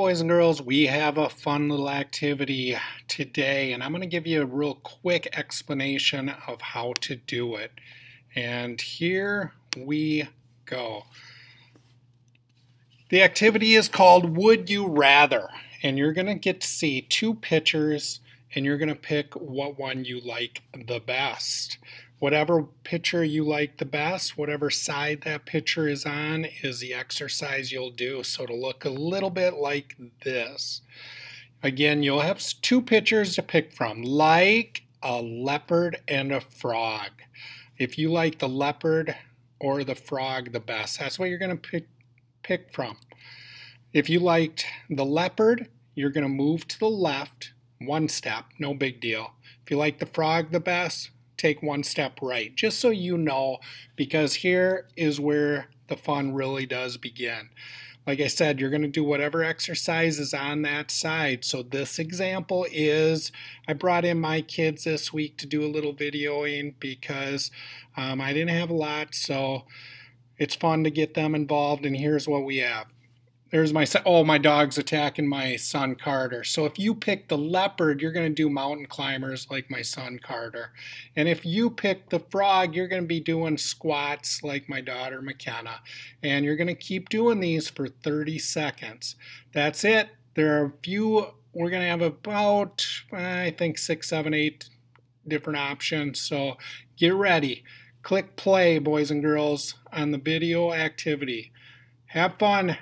boys and girls, we have a fun little activity today, and I'm going to give you a real quick explanation of how to do it. And here we go. The activity is called Would You Rather, and you're going to get to see two pictures, and you're going to pick what one you like the best whatever pitcher you like the best, whatever side that pitcher is on, is the exercise you'll do. So to look a little bit like this. Again, you'll have two pitchers to pick from, like a leopard and a frog. If you like the leopard or the frog the best, that's what you're going to pick, pick from. If you liked the leopard, you're going to move to the left one step, no big deal. If you like the frog the best, take one step right, just so you know, because here is where the fun really does begin. Like I said, you're going to do whatever exercise is on that side. So this example is, I brought in my kids this week to do a little videoing because um, I didn't have a lot, so it's fun to get them involved, and here's what we have. There's my, oh, my dog's attacking my son Carter. So if you pick the leopard, you're going to do mountain climbers like my son Carter. And if you pick the frog, you're going to be doing squats like my daughter McKenna. And you're going to keep doing these for 30 seconds. That's it. There are a few, we're going to have about, I think, six, seven, eight different options. So get ready. Click play, boys and girls, on the video activity. Have fun.